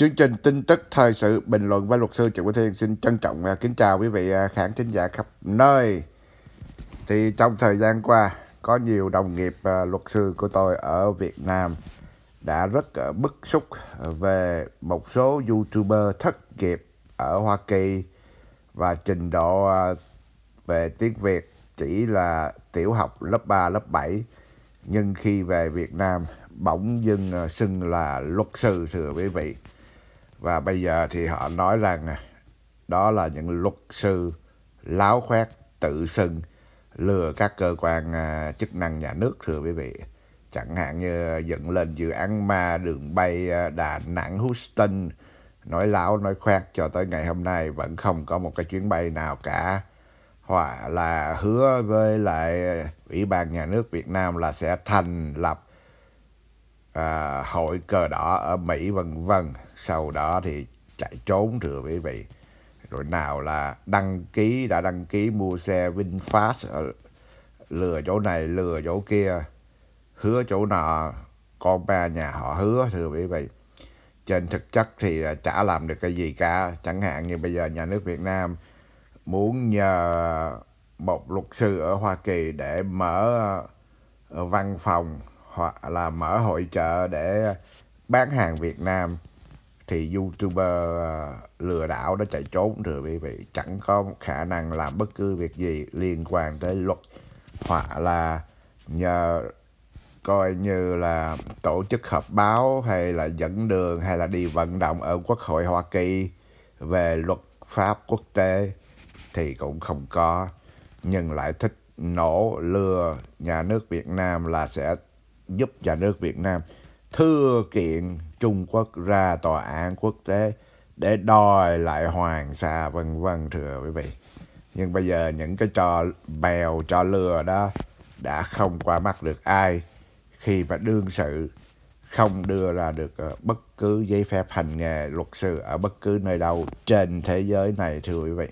Chương trình tin tức thời sự bình luận với luật sư Trịnh Quốc Thiên xin trân trọng à, kính chào quý vị à, khán thính giả khắp nơi. Thì trong thời gian qua có nhiều đồng nghiệp à, luật sư của tôi ở Việt Nam đã rất bức xúc về một số YouTuber thất nghiệp ở Hoa Kỳ và trình độ về tiếng Việt chỉ là tiểu học lớp 3, lớp 7 nhưng khi về Việt Nam bỗng dưng xưng là luật sư thưa quý vị và bây giờ thì họ nói rằng à, đó là những luật sư láo khoét tự xưng lừa các cơ quan à, chức năng nhà nước thưa quý vị chẳng hạn như dựng lên dự án ma đường bay à, Đà Nẵng Houston nói láo nói khoét cho tới ngày hôm nay vẫn không có một cái chuyến bay nào cả hoặc là hứa với lại ủy ban nhà nước Việt Nam là sẽ thành lập à, hội cờ đỏ ở Mỹ vân vân sau đó thì chạy trốn thưa quý vị rồi nào là đăng ký đã đăng ký mua xe VinFast lừa chỗ này lừa chỗ kia hứa chỗ nọ con ba nhà họ hứa thưa quý vị trên thực chất thì à, chả làm được cái gì cả chẳng hạn như bây giờ nhà nước Việt Nam muốn nhờ một luật sư ở Hoa Kỳ để mở à, văn phòng hoặc là mở hội chợ để bán hàng Việt Nam thì youtuber ờ, lừa đảo đã chạy trốn rồi bị vị chẳng có khả năng làm bất cứ việc gì liên quan tới luật hoặc là nhờ coi như là tổ chức họp báo hay là dẫn đường hay là đi vận động ở quốc hội Hoa Kỳ về luật pháp quốc tế thì cũng không có nhưng lại thích nổ lừa nhà nước Việt Nam là sẽ giúp nhà nước Việt Nam thưa kiện Trung Quốc ra tòa án quốc tế để đòi lại hoàng sa vân vân thưa quý vị. Nhưng bây giờ những cái trò bèo trò lừa đó đã không qua mắt được ai khi mà đương sự không đưa ra được ờ, bất cứ giấy phép hành nghề luật sư ở bất cứ nơi đâu trên thế giới này thưa quý vị.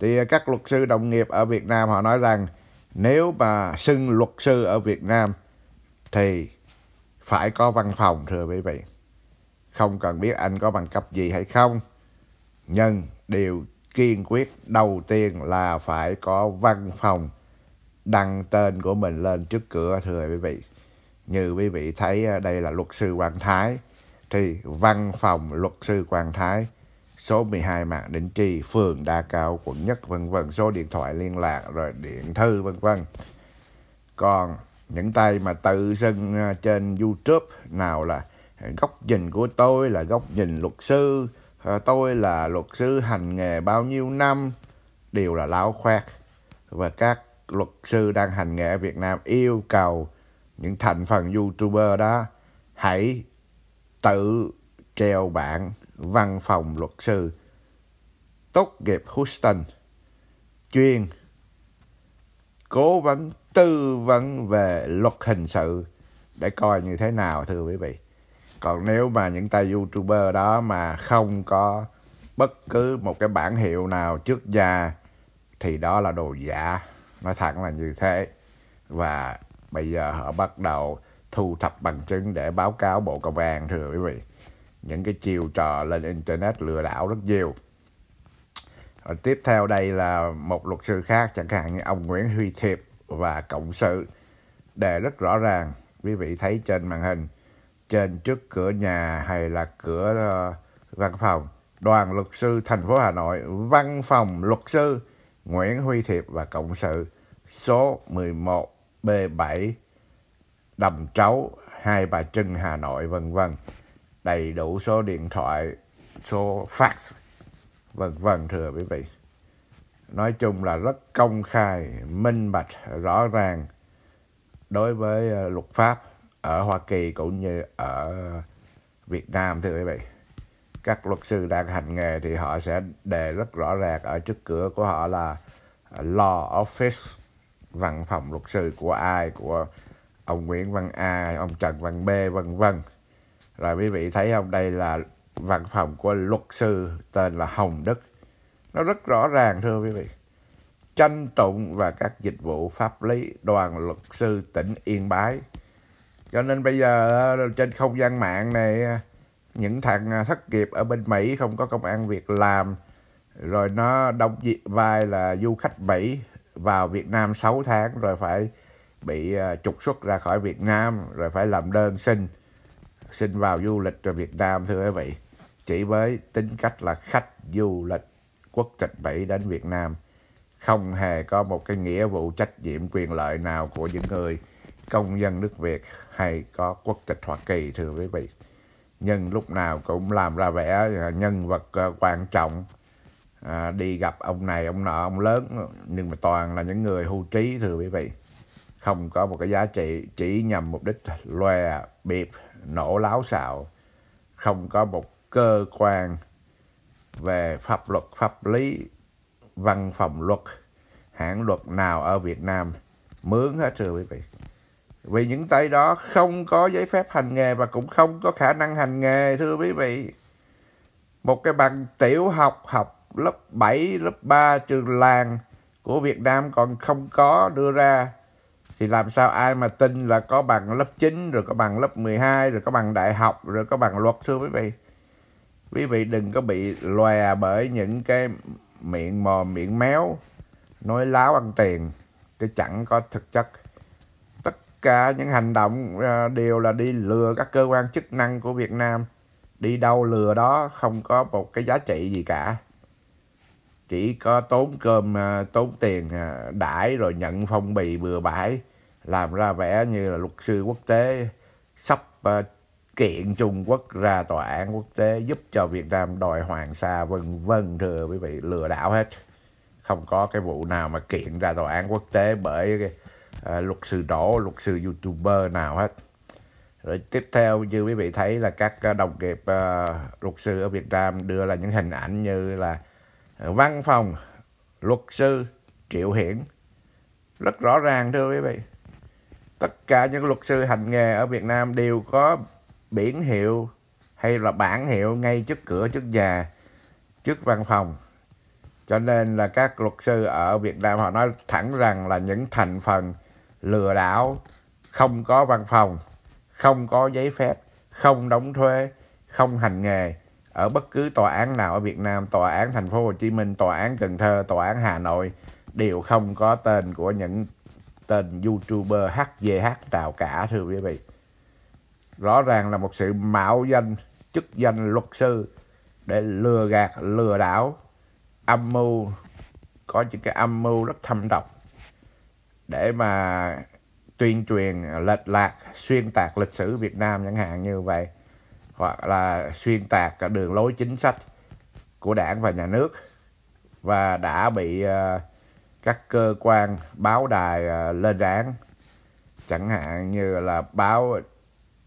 Thì ờ, các luật sư đồng nghiệp ở Việt Nam họ nói rằng nếu mà xưng luật sư ở Việt Nam thì phải có văn phòng thưa quý vị. Không cần biết anh có bằng cấp gì hay không. Nhưng điều kiên quyết đầu tiên là phải có văn phòng đăng tên của mình lên trước cửa thưa quý vị. Như quý vị thấy ờ, đây là luật sư Quang Thái thì văn phòng luật sư Quang Thái số 12 mạng Định Trì, phường Đa Cao, quận Nhất vân vân, số điện thoại liên lạc rồi điện thư vân vân. Còn những tay mà tự xưng à, trên YouTube nào là à, góc nhìn của tôi là góc nhìn luật sư, à, tôi là luật sư hành nghề bao nhiêu năm đều là láo khoác và các luật sư đang hành nghề ở Việt Nam yêu cầu những thành phần YouTuber đó hãy tự treo bảng văn phòng luật sư tốt nghiệp Houston chuyên cố vấn tư vấn về luật hình sự để coi như thế nào thưa quý vị còn nếu mà những tay youtuber đó mà không có bất cứ một cái bản hiệu nào trước da thì đó là đồ giả nói thẳng là như thế và bây giờ họ bắt đầu thu thập bằng chứng để báo cáo bộ công an thưa quý vị những cái chiêu trò lên internet lừa đảo rất nhiều rồi tiếp theo đây là một luật sư khác chẳng hạn như ông Nguyễn Huy Thiệp và cộng sự. Đề rất rõ ràng, quý vị thấy trên màn hình, trên trước cửa nhà hay là cửa ờ, văn phòng. Đoàn luật sư thành phố Hà Nội, văn phòng luật sư Nguyễn Huy Thiệp và cộng sự số 11 B7 Đầm Trấu, Hai Bà Trưng, Hà Nội vân vân. Đầy đủ số điện thoại, số fax vân vân thưa quý vị nói chung là rất công khai minh bạch rõ ràng đối với ờ, luật pháp ở Hoa Kỳ cũng như ở Việt Nam thưa quý vị các luật sư đang hành nghề thì họ sẽ đề rất rõ ràng ở trước cửa của họ là law office văn phòng luật sư của ai của ông Nguyễn Văn A ông Trần Văn B vân vân rồi quý vị thấy không đây là văn phòng của luật sư tên là Hồng Đức nó rất rõ ràng thưa quý vị tranh tụng và các dịch vụ pháp lý đoàn luật sư tỉnh Yên Bái cho nên bây giờ ờ, trên không gian mạng này ờ, những thằng ờ, thất nghiệp ở bên Mỹ không có công an việc làm rồi nó đóng vai là du khách Mỹ vào Việt Nam 6 tháng rồi phải bị trục xuất ra khỏi Việt Nam rồi phải làm đơn xin xin vào du lịch rồi Việt Nam thưa quý vị chỉ với tính cách là khách du lịch quốc tịch Mỹ đến Việt Nam không hề có một cái nghĩa vụ trách nhiệm quyền lợi nào của những người công dân nước Việt hay có quốc tịch Hoa Kỳ thưa quý vị. Nhưng lúc nào cũng làm ra vẻ à, nhân vật à, quan trọng à, đi gặp ông này ông nọ ông lớn nhưng mà toàn là những người hưu trí thưa quý vị không có một cái giá trị chỉ nhằm mục đích loè bịp nổ láo xạo không có một cơ quan về pháp luật pháp lý văn phòng luật hãng luật nào ở Việt Nam mướn hết rồi quý vị vì những tay đó không có giấy phép hành nghề và cũng không có khả năng hành nghề thưa quý vị một cái bằng tiểu học học lớp 7, lớp 3 trường làng của Việt Nam còn không có đưa ra thì làm sao ai mà tin là có bằng lớp 9 rồi có bằng lớp 12 rồi có bằng đại học rồi có bằng luật thưa quý vị quý vị đừng có bị lòe bởi những cái miệng mồm miệng méo nói láo ăn tiền cái chẳng có thực chất tất cả những hành động ờ, đều là đi lừa các cơ quan chức năng của Việt Nam đi đâu lừa đó không có một cái giá trị gì cả chỉ có tốn cơm ờ, tốn tiền ờ, đãi rồi nhận phong bì bừa bãi làm ra vẻ như là luật sư quốc tế sắp kiện Trung Quốc ra tòa án quốc tế giúp cho Việt Nam đòi hoàng sa vân vân thưa quý vị lừa đảo hết không có cái vụ nào mà kiện ra tòa án quốc tế bởi cái, à, luật sư đổ luật sư youtuber nào hết rồi tiếp theo như quý vị thấy là các à, đồng nghiệp à, luật sư ở Việt Nam đưa là những hình ảnh như là à, văn phòng luật sư Triệu Hiển rất rõ ràng thưa quý vị tất cả những luật sư hành nghề ở Việt Nam đều có biển hiệu hay là bảng hiệu ngay trước cửa trước nhà trước văn phòng cho nên là các luật sư ở Việt Nam họ nói thẳng rằng là những thành phần lừa đảo không có văn phòng không có giấy phép không đóng thuế không hành nghề ở bất cứ tòa án nào ở Việt Nam tòa án thành phố Hồ Chí Minh tòa án Cần Thơ tòa án Hà Nội đều không có tên của những tên youtuber HGH nào cả thưa quý vị rõ ràng là một sự mạo danh chức danh luật sư để lừa gạt lừa đảo âm mưu có những cái âm mưu rất thâm độc để mà tuyên truyền lệch lạc xuyên tạc lịch sử Việt Nam chẳng hạn như vậy hoặc là xuyên tạc đường lối chính sách của đảng và nhà nước và đã bị ờ, các cơ quan báo đài ờ, lên án chẳng hạn như là báo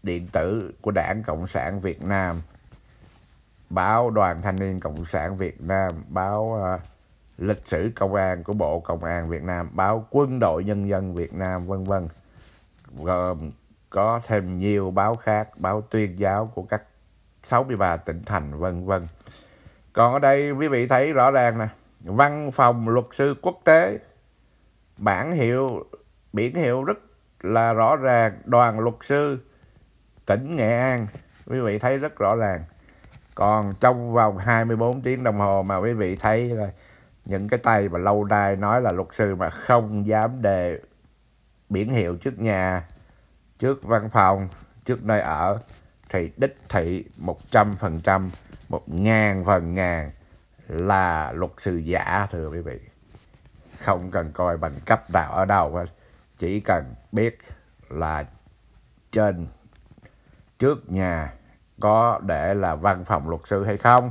điện tử của Đảng Cộng sản Việt Nam, báo Đoàn Thanh niên Cộng sản Việt Nam, báo uh, Lịch sử Công an của Bộ Công an Việt Nam, báo Quân đội Nhân dân Việt Nam, vân vân. Gồm có thêm nhiều báo khác, báo tuyên giáo của các 63 tỉnh thành vân vân. Còn ở đây quý vị thấy rõ ràng nè, văn phòng luật sư quốc tế bản hiệu biển hiệu rất là rõ ràng đoàn luật sư tỉnh Nghệ An quý vị thấy rất rõ ràng còn trong vòng 24 tiếng đồng hồ mà quý vị thấy rồi những cái tay mà lâu đài nói là luật sư mà không dám đề biển hiệu trước nhà trước văn phòng trước nơi ở thì đích thị 100% một ngàn phần ngàn là luật sư giả thưa quý vị không cần coi bằng cấp nào ở đâu hết chỉ cần biết là trên trước nhà có để là văn phòng luật sư hay không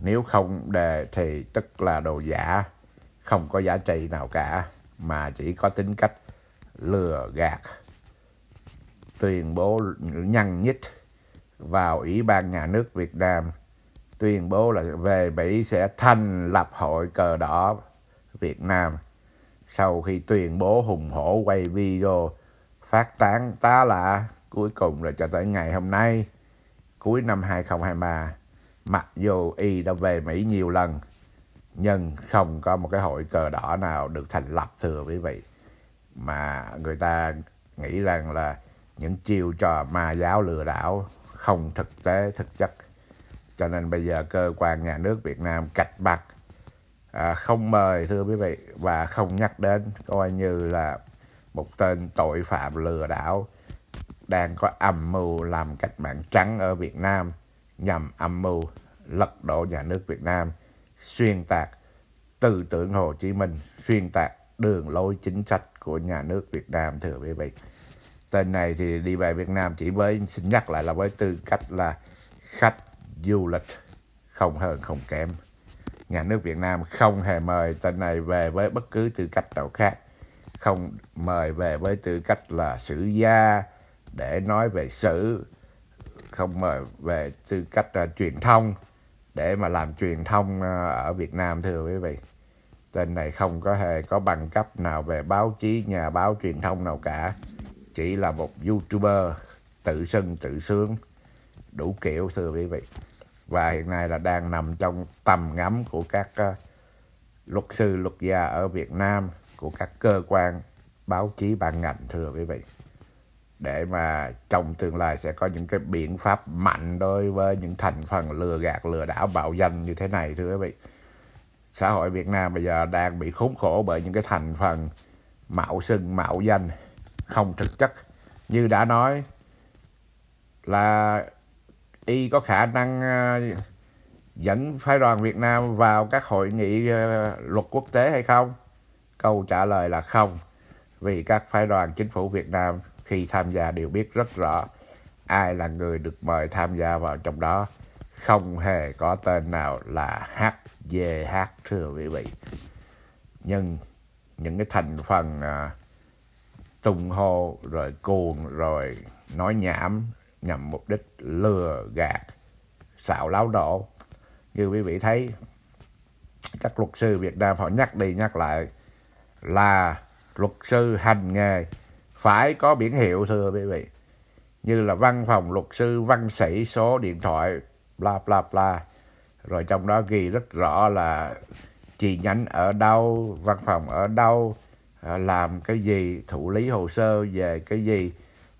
nếu không đề thì tức là đồ giả không có giá trị nào cả mà chỉ có tính cách lừa gạt tuyên bố nhăn nhít vào Ủy ban Nhà nước Việt Nam tuyên bố là về Mỹ sẽ thành lập hội cờ đỏ Việt Nam sau khi tuyên bố hùng hổ quay video phát tán tá lạ cuối cùng rồi cho tới ngày hôm nay cuối năm 2023 mặc dù y đã về Mỹ nhiều lần nhưng không có một cái hội cờ đỏ nào được thành lập thưa quý vị mà người ta nghĩ rằng là những chiêu trò ma giáo lừa đảo không thực tế thực chất cho nên bây giờ cơ quan nhà nước Việt Nam cạch bạc à, không mời thưa quý vị và không nhắc đến coi như là một tên tội phạm lừa đảo đang có âm mưu làm cách mạng trắng ở Việt Nam nhằm âm mưu lật đổ nhà nước Việt Nam, xuyên tạc tư tưởng Hồ Chí Minh, xuyên tạc đường lối chính sách của nhà nước Việt Nam thưa quý vị. Tên này thì đi về Việt Nam chỉ với, xin nhắc lại là với tư cách là khách du lịch, không hơn không kém. Nhà nước Việt Nam không hề mời tên này về với bất cứ tư cách nào khác. Không mời về với tư cách là sử gia, để nói về sử không mà về tư cách uh, truyền thông để mà làm truyền thông uh, ở Việt Nam thưa quý vị tên này không có hề có bằng cấp nào về báo chí nhà báo truyền thông nào cả chỉ là một youtuber tự sưng tự sướng đủ kiểu thưa quý vị và hiện nay là đang nằm trong tầm ngắm của các uh, luật sư luật gia ở Việt Nam của các cơ quan báo chí ban ngành thưa quý vị để mà trong tương lai sẽ có những cái biện pháp mạnh đối với những thành phần lừa gạt lừa đảo bạo danh như thế này thưa quý vị xã hội Việt Nam bây giờ đang bị khốn khổ bởi những cái thành phần mạo xưng mạo danh không thực chất như đã nói là y có khả năng ờ, dẫn phái đoàn Việt Nam vào các hội nghị ờ, luật quốc tế hay không câu trả lời là không vì các phái đoàn chính phủ Việt Nam khi tham gia đều biết rất rõ ai là người được mời tham gia vào trong đó. Không hề có tên nào là HGH thưa quý vị. Nhưng những cái thành phần à, tung hô rồi cuồng rồi nói nhảm nhằm mục đích lừa gạt xạo láo độ như quý vị thấy các luật sư Việt Nam họ nhắc đi nhắc lại là luật sư hành nghề phải có biển hiệu thưa quý vị như là văn phòng luật sư văn sĩ số điện thoại bla bla bla rồi trong đó ghi rất rõ là chi nhánh ở đâu văn phòng ở đâu à, làm cái gì thụ lý hồ sơ về cái gì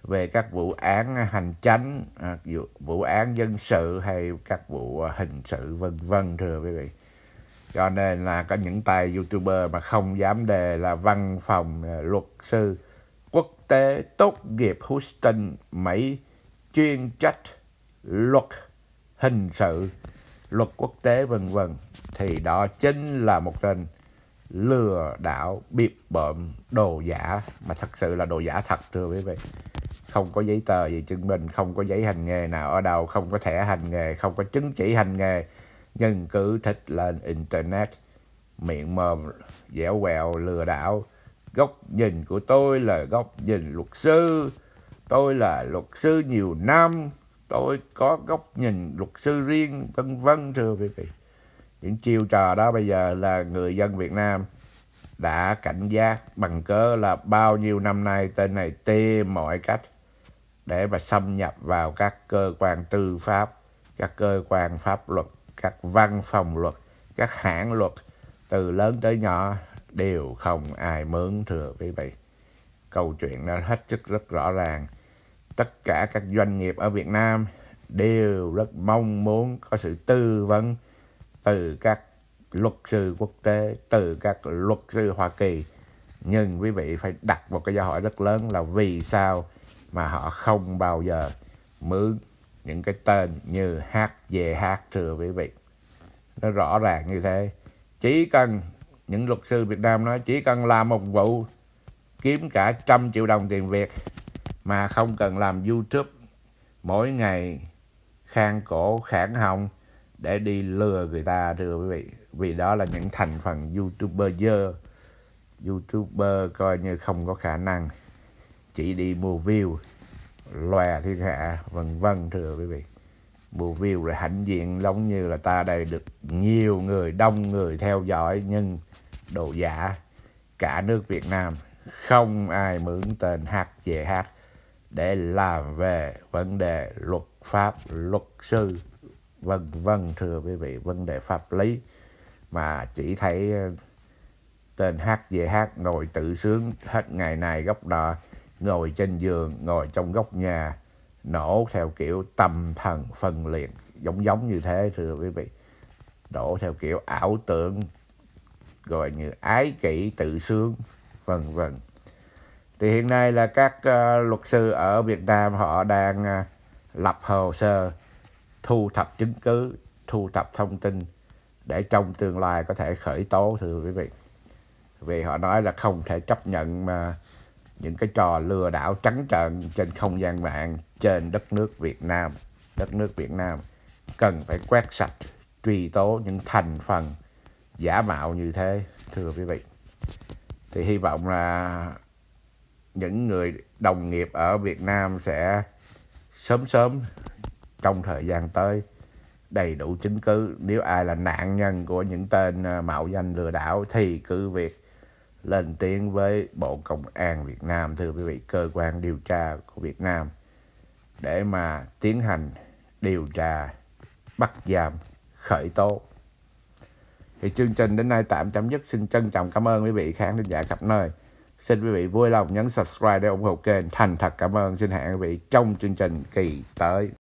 về các vụ án hành chánh à, vụ án dân sự hay các vụ à, hình sự vân vân thưa quý vị cho nên là có những tài youtuber mà không dám đề là văn phòng luật sư tế tốt nghiệp Houston, Mỹ, chuyên trách luật hình sự, luật quốc tế vân vân thì đó chính là một tên lừa đảo bịp bợm đồ giả mà thật sự là đồ giả thật thưa quý vị không có giấy tờ gì chứng minh không có giấy hành nghề nào ở đâu không có thẻ hành nghề không có chứng chỉ hành nghề nhưng cứ thích lên internet miệng mồm dẻo quẹo lừa đảo góc nhìn của tôi là góc nhìn luật sư tôi là luật sư nhiều năm tôi có góc nhìn luật sư riêng vân vân thưa quý vị những chiêu trò đó bây giờ là người dân Việt Nam đã cảnh giác bằng cớ là bao nhiêu năm nay tên này tìm mọi cách để mà xâm nhập vào các cơ quan tư pháp, các cơ quan pháp luật, các văn phòng luật, các hãng luật từ lớn tới nhỏ đều không ai mướn thưa quý vị. Câu chuyện nó hết sức rất rõ ràng. Tất cả các doanh nghiệp ở Việt Nam đều rất mong muốn có sự tư vấn từ các luật sư quốc tế, từ các luật sư Hoa Kỳ. Nhưng quý vị phải đặt một cái câu hỏi rất lớn là vì sao mà họ không bao giờ mướn những cái tên như HVH thưa quý vị. Nó rõ ràng như thế. Chỉ cần những luật sư Việt Nam nói chỉ cần làm một vụ kiếm cả trăm triệu đồng tiền Việt mà không cần làm YouTube mỗi ngày khang cổ khản hồng để đi lừa người ta thưa quý vị vì đó là những thành phần youtuber dơ youtuber coi như không có khả năng chỉ đi mua view lòe thiên hạ vân vân thưa quý vị bù view rồi hạnh diện giống như là ta đây được nhiều người đông người theo dõi nhưng đồ giả cả nước Việt Nam không ai mượn tên hát về hát để làm về vấn đề luật pháp luật sư vân vân thưa quý vị vấn đề pháp lý mà chỉ thấy ờ, tên hát về hát ngồi tự sướng hết ngày này góc đó ngồi trên giường ngồi trong góc nhà nổ theo kiểu tâm thần phân liệt giống giống như thế thưa quý vị nổ theo kiểu ảo tưởng gọi như ái kỷ tự sướng vân vân thì hiện nay là các uh, luật sư ở Việt Nam họ đang uh, lập hồ sơ thu thập chứng cứ thu thập thông tin để trong tương lai có thể khởi tố thưa quý vị vì họ nói là không thể chấp nhận mà uh, những cái trò lừa đảo trắng trợn trên không gian mạng trên đất nước Việt Nam. Đất nước Việt Nam cần phải quét sạch, truy tố những thành phần giả mạo như thế, thưa quý vị. Thì hy vọng là những người đồng nghiệp ở Việt Nam sẽ sớm sớm trong thời gian tới đầy đủ chứng cứ nếu ai là nạn nhân của những tên ờ, mạo danh lừa đảo thì cứ việc lên tiếng với Bộ Công an Việt Nam, thưa quý vị, cơ quan điều tra của Việt Nam để mà tiến hành điều tra bắt giam khởi tố. Thì chương trình đến nay tạm chấm dứt. Xin trân trọng cảm ơn quý vị khán thính giả khắp nơi. Xin quý vị vui lòng nhấn subscribe để ủng hộ kênh. Thành thật cảm ơn. Xin hẹn quý vị trong chương trình kỳ tới.